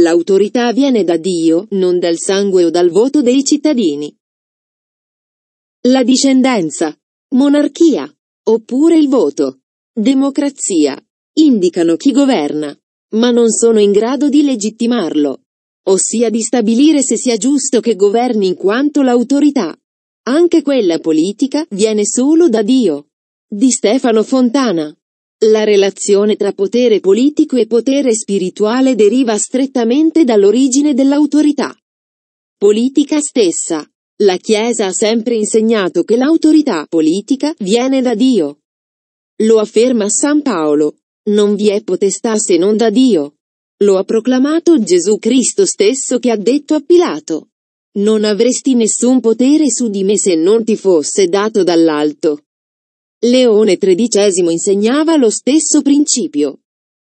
L'autorità viene da Dio, non dal sangue o dal voto dei cittadini. La discendenza, monarchia, oppure il voto, democrazia, indicano chi governa, ma non sono in grado di legittimarlo, ossia di stabilire se sia giusto che governi in quanto l'autorità, anche quella politica, viene solo da Dio. Di Stefano Fontana la relazione tra potere politico e potere spirituale deriva strettamente dall'origine dell'autorità. Politica stessa. La Chiesa ha sempre insegnato che l'autorità politica viene da Dio. Lo afferma San Paolo. Non vi è potestà se non da Dio. Lo ha proclamato Gesù Cristo stesso che ha detto a Pilato. Non avresti nessun potere su di me se non ti fosse dato dall'alto. Leone XIII insegnava lo stesso principio.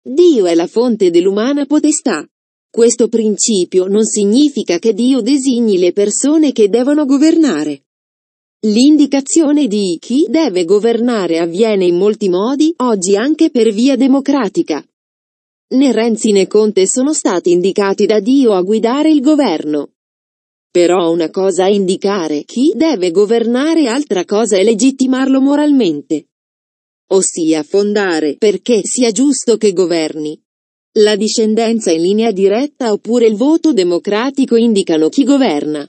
Dio è la fonte dell'umana potestà. Questo principio non significa che Dio designi le persone che devono governare. L'indicazione di chi deve governare avviene in molti modi, oggi anche per via democratica. Né Renzi né Conte sono stati indicati da Dio a guidare il governo. Però una cosa è indicare chi deve governare, altra cosa è legittimarlo moralmente. Ossia fondare perché sia giusto che governi. La discendenza in linea diretta oppure il voto democratico indicano chi governa.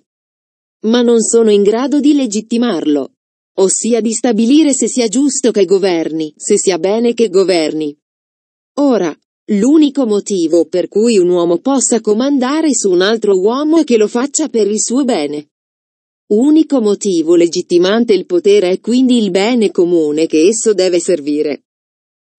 Ma non sono in grado di legittimarlo. Ossia di stabilire se sia giusto che governi, se sia bene che governi. Ora, L'unico motivo per cui un uomo possa comandare su un altro uomo è che lo faccia per il suo bene. Unico motivo legittimante il potere è quindi il bene comune che esso deve servire.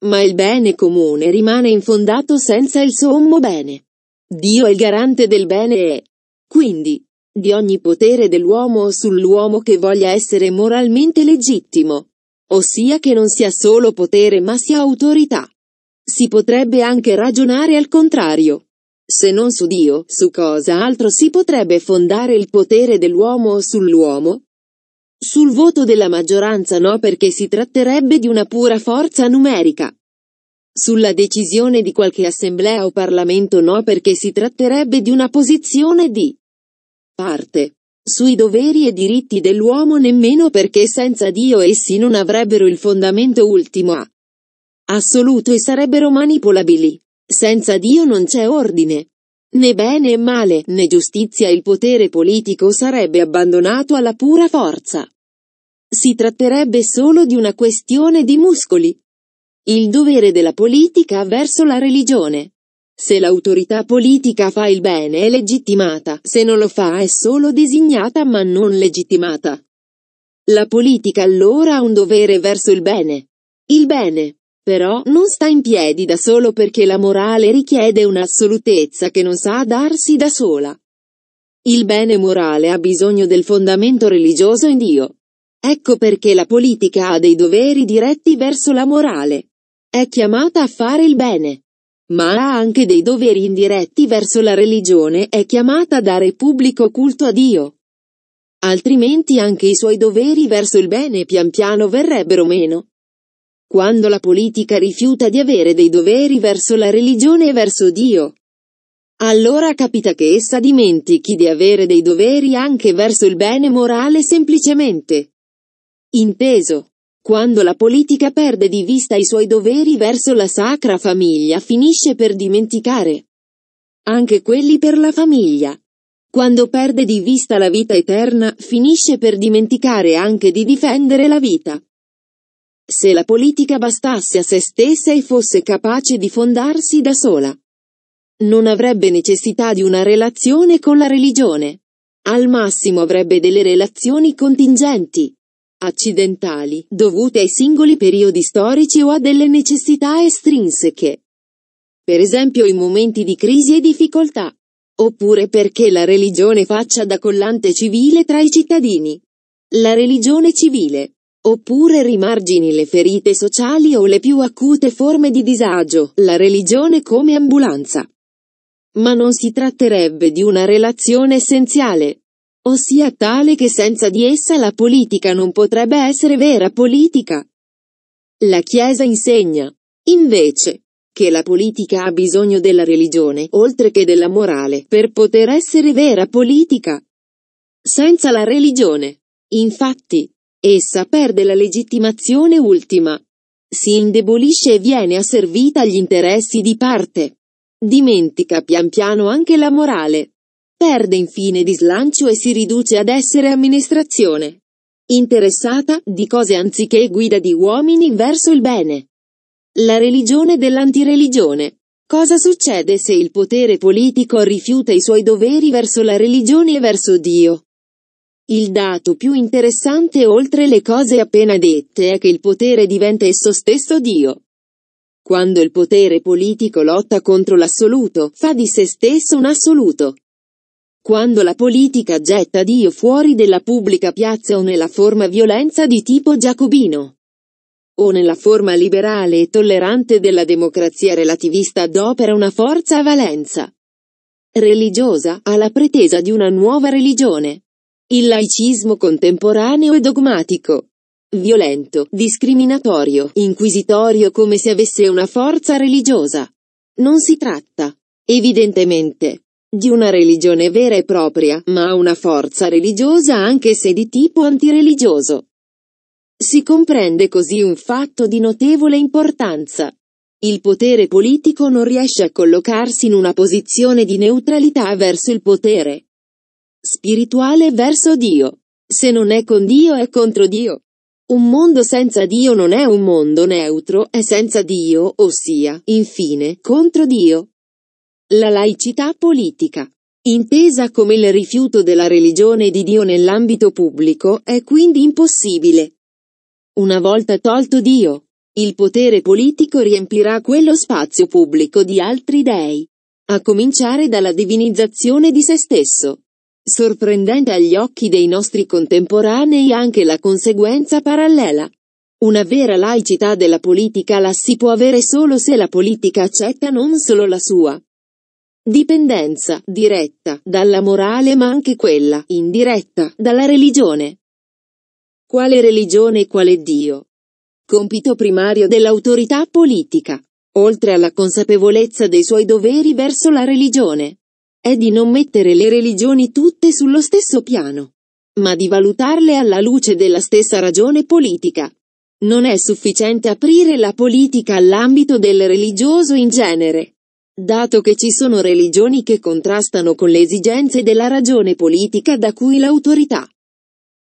Ma il bene comune rimane infondato senza il sommo bene. Dio è il garante del bene e, quindi, di ogni potere dell'uomo sull'uomo che voglia essere moralmente legittimo, ossia che non sia solo potere ma sia autorità. Si potrebbe anche ragionare al contrario. Se non su Dio, su cosa altro si potrebbe fondare il potere dell'uomo o sull'uomo? Sul voto della maggioranza no perché si tratterebbe di una pura forza numerica. Sulla decisione di qualche assemblea o parlamento no perché si tratterebbe di una posizione di parte. Sui doveri e diritti dell'uomo nemmeno perché senza Dio essi non avrebbero il fondamento ultimo a assoluto e sarebbero manipolabili. Senza Dio non c'è ordine. Né bene e male, né giustizia il potere politico sarebbe abbandonato alla pura forza. Si tratterebbe solo di una questione di muscoli. Il dovere della politica verso la religione. Se l'autorità politica fa il bene è legittimata, se non lo fa è solo designata ma non legittimata. La politica allora ha un dovere verso il bene. Il bene. Però, non sta in piedi da solo perché la morale richiede un'assolutezza che non sa darsi da sola. Il bene morale ha bisogno del fondamento religioso in Dio. Ecco perché la politica ha dei doveri diretti verso la morale. È chiamata a fare il bene. Ma ha anche dei doveri indiretti verso la religione, è chiamata a dare pubblico culto a Dio. Altrimenti anche i suoi doveri verso il bene pian piano verrebbero meno quando la politica rifiuta di avere dei doveri verso la religione e verso Dio. Allora capita che essa dimentichi di avere dei doveri anche verso il bene morale semplicemente. Inteso. Quando la politica perde di vista i suoi doveri verso la sacra famiglia finisce per dimenticare anche quelli per la famiglia. Quando perde di vista la vita eterna finisce per dimenticare anche di difendere la vita se la politica bastasse a se stessa e fosse capace di fondarsi da sola. Non avrebbe necessità di una relazione con la religione. Al massimo avrebbe delle relazioni contingenti, accidentali, dovute ai singoli periodi storici o a delle necessità estrinseche. Per esempio in momenti di crisi e difficoltà. Oppure perché la religione faccia da collante civile tra i cittadini. La religione civile Oppure rimargini le ferite sociali o le più acute forme di disagio, la religione come ambulanza. Ma non si tratterebbe di una relazione essenziale, ossia tale che senza di essa la politica non potrebbe essere vera politica. La Chiesa insegna, invece, che la politica ha bisogno della religione, oltre che della morale, per poter essere vera politica. Senza la religione, infatti, essa perde la legittimazione ultima, si indebolisce e viene asservita agli interessi di parte, dimentica pian piano anche la morale, perde infine di slancio e si riduce ad essere amministrazione, interessata di cose anziché guida di uomini verso il bene. La religione dell'antireligione. Cosa succede se il potere politico rifiuta i suoi doveri verso la religione e verso Dio? Il dato più interessante oltre le cose appena dette è che il potere diventa esso stesso Dio. Quando il potere politico lotta contro l'assoluto, fa di se stesso un assoluto. Quando la politica getta Dio fuori della pubblica piazza o nella forma violenza di tipo giacobino o nella forma liberale e tollerante della democrazia relativista adopera una forza a valenza religiosa alla pretesa di una nuova religione. Il laicismo contemporaneo e dogmatico, violento, discriminatorio, inquisitorio come se avesse una forza religiosa. Non si tratta, evidentemente, di una religione vera e propria, ma una forza religiosa anche se di tipo antireligioso. Si comprende così un fatto di notevole importanza. Il potere politico non riesce a collocarsi in una posizione di neutralità verso il potere spirituale verso Dio. Se non è con Dio è contro Dio. Un mondo senza Dio non è un mondo neutro, è senza Dio, ossia, infine, contro Dio. La laicità politica, intesa come il rifiuto della religione di Dio nell'ambito pubblico, è quindi impossibile. Una volta tolto Dio, il potere politico riempirà quello spazio pubblico di altri dei, a cominciare dalla divinizzazione di se stesso sorprendente agli occhi dei nostri contemporanei anche la conseguenza parallela. Una vera laicità della politica la si può avere solo se la politica accetta non solo la sua dipendenza diretta dalla morale ma anche quella indiretta dalla religione. Quale religione e quale Dio? Compito primario dell'autorità politica, oltre alla consapevolezza dei suoi doveri verso la religione è di non mettere le religioni tutte sullo stesso piano, ma di valutarle alla luce della stessa ragione politica. Non è sufficiente aprire la politica all'ambito del religioso in genere. Dato che ci sono religioni che contrastano con le esigenze della ragione politica da cui l'autorità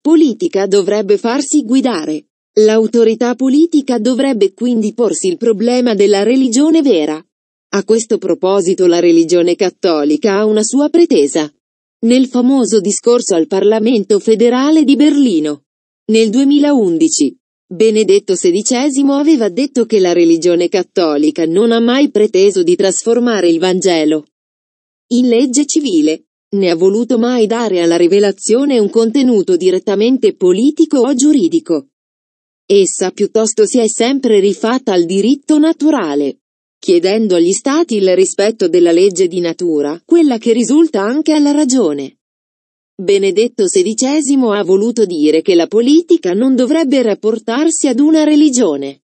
politica dovrebbe farsi guidare. L'autorità politica dovrebbe quindi porsi il problema della religione vera. A questo proposito la religione cattolica ha una sua pretesa. Nel famoso discorso al Parlamento federale di Berlino. Nel 2011, Benedetto XVI aveva detto che la religione cattolica non ha mai preteso di trasformare il Vangelo in legge civile, né ha voluto mai dare alla rivelazione un contenuto direttamente politico o giuridico. Essa piuttosto si è sempre rifatta al diritto naturale chiedendo agli Stati il rispetto della legge di natura, quella che risulta anche alla ragione. Benedetto XVI ha voluto dire che la politica non dovrebbe rapportarsi ad una religione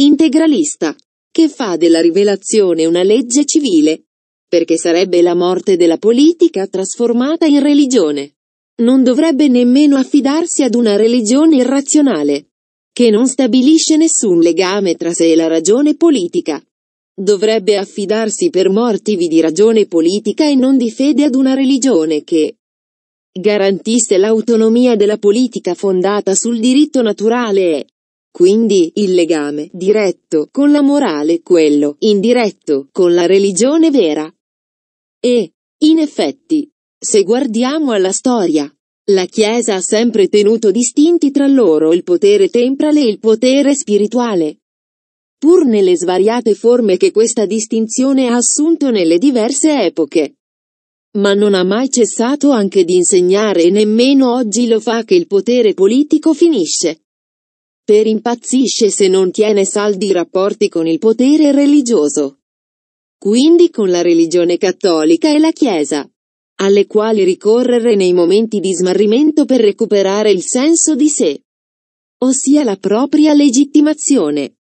integralista, che fa della rivelazione una legge civile, perché sarebbe la morte della politica trasformata in religione. Non dovrebbe nemmeno affidarsi ad una religione irrazionale, che non stabilisce nessun legame tra sé e la ragione politica dovrebbe affidarsi per motivi di ragione politica e non di fede ad una religione che garantisse l'autonomia della politica fondata sul diritto naturale e, quindi, il legame diretto con la morale, quello indiretto con la religione vera. E, in effetti, se guardiamo alla storia, la Chiesa ha sempre tenuto distinti tra loro il potere temprale e il potere spirituale pur nelle svariate forme che questa distinzione ha assunto nelle diverse epoche. Ma non ha mai cessato anche di insegnare e nemmeno oggi lo fa che il potere politico finisce. Per impazzisce se non tiene saldi i rapporti con il potere religioso. Quindi con la religione cattolica e la Chiesa, alle quali ricorrere nei momenti di smarrimento per recuperare il senso di sé, ossia la propria legittimazione.